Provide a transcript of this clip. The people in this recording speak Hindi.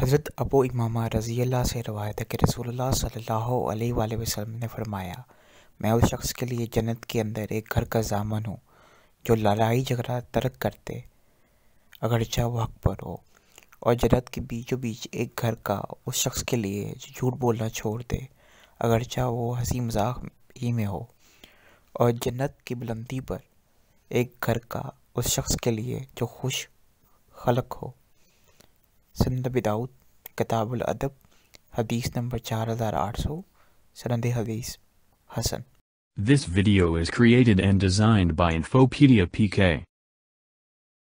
हज़रत अबो इमामा रज़ी अल्लाह से रवायत है कि रसूल सल्ला वसलम ने फरमाया मैं उस शख्स के लिए जन्नत के अंदर एक घर का जामन हूँ जो लड़ाई झगड़ा तर्क करते अगरचा वो हक पर हो और जन्नत के बीचों बीच एक घर का उस शख्स के लिए झूठ बोलना छोड़ दे अगरचा वो हंसी मजाक ही में हो और जन्नत की बुलंदी पर एक घर का उस शख्स के लिए जो खुश खलक हो सिंध बिदाउद किताबुल अदब हदीस नंबर 4800 सरंद हदीस Hasan This video is created and designed by Infopedia PK.